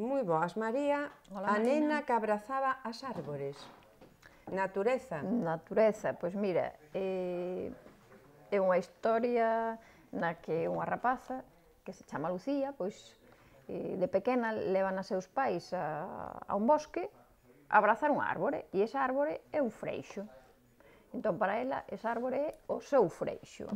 Moi boas, María. Hola, a nena Marina. que abrazaba as árbores. Natureza. Natureza, pois mira, eh, é unha historia na que unha rapaza que se chama Lucía, pois eh, de pequena levan a seus pais a, a un bosque a abrazar unha árbore, e esa árbore é un freixo. Entón, para ela, esa árbore é o seu freixo.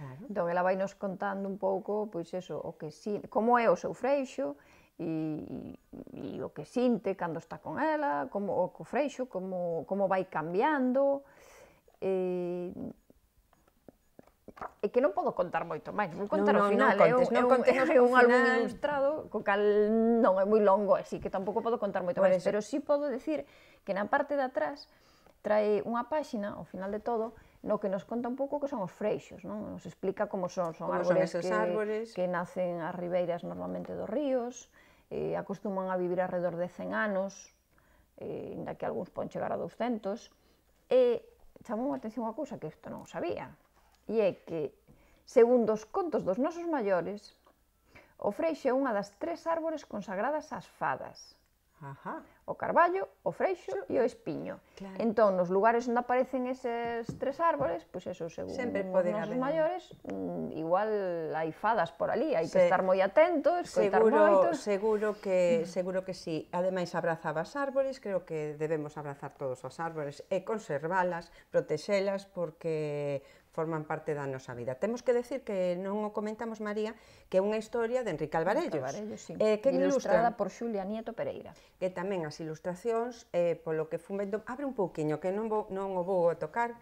Claro. Entón, ela vai nos contando un pouco, pois eso, o que sí, como é o seu freixo, e, e o que sinte cando está con ela, como o co freixo, como, como vai cambiando. E, eh, e que non podo contar moito máis, vou contar no, no, ao final, non contes, é un, non contes, é un, é un álbum ilustrado, co cal non é moi longo, así que tampouco podo contar moito máis, pero sí podo decir que na parte de atrás trae unha páxina, ao final de todo, no que nos conta un pouco que son os freixos, non? Nos explica como son, son como árboles, son que, árboles que nacen as ribeiras normalmente dos ríos, eh, acostuman a vivir alrededor de 100 anos, eh, inda que algúns pon chegar a 200, e chamou a atención unha cousa que isto non sabía, e é que, segundo os contos dos nosos maiores, o freixo é unha das tres árbores consagradas ás fadas. Ajá. o carballo, o freixo e o espiño. Claro. Entón, nos lugares onde aparecen eses tres árboles, pois pues eso, según Sempre poden os nosos maiores, mm, igual hai fadas por ali, hai sí. que estar moi atentos, escoitar seguro, moitos. Seguro que, mm. seguro que sí. Ademais, abrazaba as árboles, creo que debemos abrazar todos as árboles e conservalas, protexelas, porque forman parte da nosa vida. Temos que decir que non o comentamos, María, que é unha historia de Enrique Alvarellos. Alvarellos, sí. Eh, que ilustrada ilustra? por Xulia Nieto Pereira. Que tamén as ilustracións, eh, polo que fun vendo, abre un pouquiño, que non, vou, non o vou a tocar,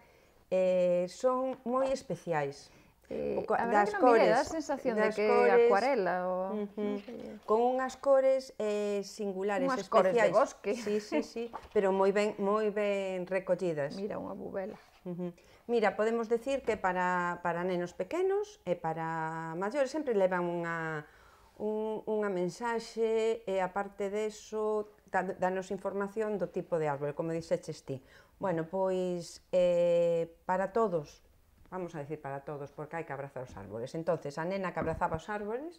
eh, son moi especiais. Eh, co, a das que non cores, dá a sensación de que é acuarela ou... Uh -huh. Con unhas cores eh, singulares, unhas especiais. cores de bosque. Sí, sí, sí, pero moi ben, moi ben recollidas. Mira, unha bubela. Uh -huh. Mira, podemos decir que para, para nenos pequenos e para maiores sempre levan unha, un, unha mensaxe e aparte deso danos información do tipo de árbol, como dixe ti. Bueno, pois eh, para todos vamos a decir para todos, porque hai que abrazar os árboles. Entonces, a nena que abrazaba os árboles,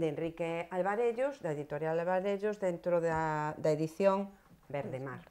de Enrique Alvarellos, da editorial Alvarellos, dentro da, da edición Verde Mar.